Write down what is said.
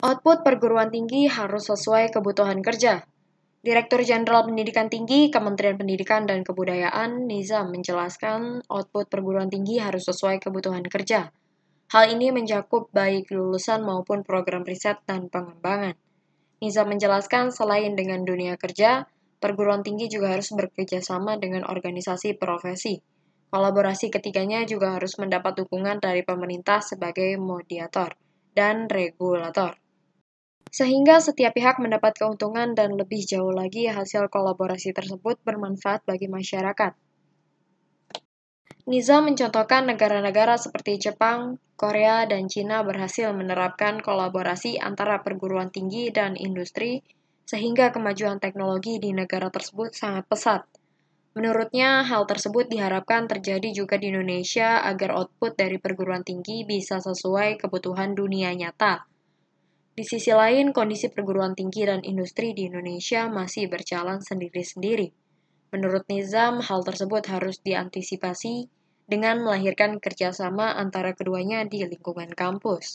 Output perguruan tinggi harus sesuai kebutuhan kerja. Direktur Jenderal Pendidikan Tinggi, Kementerian Pendidikan dan Kebudayaan, Nizam, menjelaskan output perguruan tinggi harus sesuai kebutuhan kerja. Hal ini mencakup baik lulusan maupun program riset dan pengembangan. Nizam menjelaskan selain dengan dunia kerja, perguruan tinggi juga harus bekerja sama dengan organisasi profesi. Kolaborasi ketiganya juga harus mendapat dukungan dari pemerintah sebagai mediator dan regulator sehingga setiap pihak mendapat keuntungan dan lebih jauh lagi hasil kolaborasi tersebut bermanfaat bagi masyarakat. Niza mencontohkan negara-negara seperti Jepang, Korea, dan Cina berhasil menerapkan kolaborasi antara perguruan tinggi dan industri, sehingga kemajuan teknologi di negara tersebut sangat pesat. Menurutnya, hal tersebut diharapkan terjadi juga di Indonesia agar output dari perguruan tinggi bisa sesuai kebutuhan dunia nyata. Di sisi lain, kondisi perguruan tinggi dan industri di Indonesia masih berjalan sendiri-sendiri. Menurut Nizam, hal tersebut harus diantisipasi dengan melahirkan kerjasama antara keduanya di lingkungan kampus.